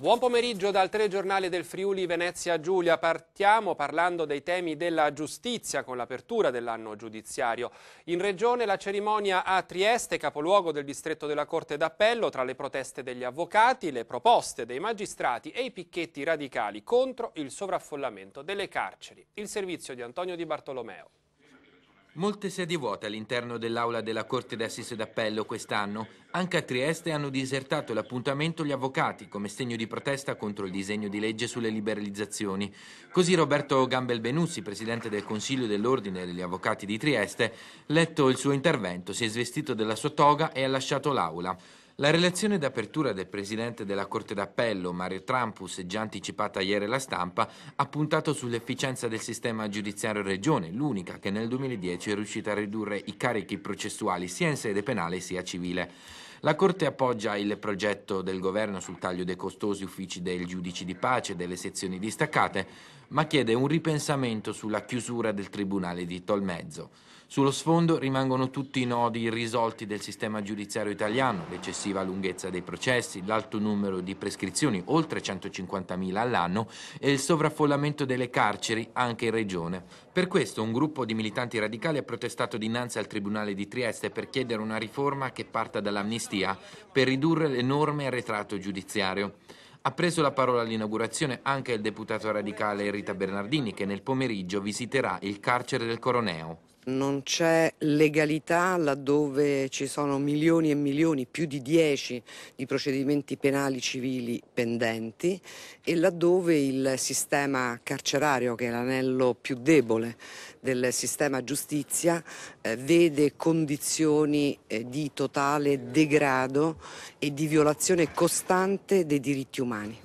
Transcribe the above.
Buon pomeriggio dal telegiornale del Friuli Venezia Giulia. Partiamo parlando dei temi della giustizia con l'apertura dell'anno giudiziario. In regione la cerimonia a Trieste, capoluogo del distretto della Corte d'Appello, tra le proteste degli avvocati, le proposte dei magistrati e i picchetti radicali contro il sovraffollamento delle carceri. Il servizio di Antonio Di Bartolomeo. Molte sedi vuote all'interno dell'aula della Corte d'Assise d'Appello quest'anno. Anche a Trieste hanno disertato l'appuntamento gli avvocati come segno di protesta contro il disegno di legge sulle liberalizzazioni. Così Roberto Gambel Benussi, presidente del Consiglio dell'Ordine degli Avvocati di Trieste, letto il suo intervento, si è svestito della sua toga e ha lasciato l'aula. La relazione d'apertura del presidente della Corte d'Appello, Mario Trampus, già anticipata ieri alla stampa, ha puntato sull'efficienza del sistema giudiziario regione, l'unica che nel 2010 è riuscita a ridurre i carichi processuali sia in sede penale sia civile. La Corte appoggia il progetto del governo sul taglio dei costosi uffici del giudice di pace e delle sezioni distaccate, ma chiede un ripensamento sulla chiusura del Tribunale di Tolmezzo. Sullo sfondo rimangono tutti i nodi irrisolti del sistema giudiziario italiano, l'eccessiva lunghezza dei processi, l'alto numero di prescrizioni, oltre 150.000 all'anno, e il sovraffollamento delle carceri, anche in regione. Per questo un gruppo di militanti radicali ha protestato dinanzi al Tribunale di Trieste per chiedere una riforma che parta dall'amnistia per ridurre l'enorme arretrato giudiziario. Ha preso la parola all'inaugurazione anche il deputato radicale Rita Bernardini che nel pomeriggio visiterà il carcere del Coroneo. Non c'è legalità laddove ci sono milioni e milioni, più di dieci, di procedimenti penali civili pendenti e laddove il sistema carcerario, che è l'anello più debole del sistema giustizia, eh, vede condizioni eh, di totale degrado e di violazione costante dei diritti umani.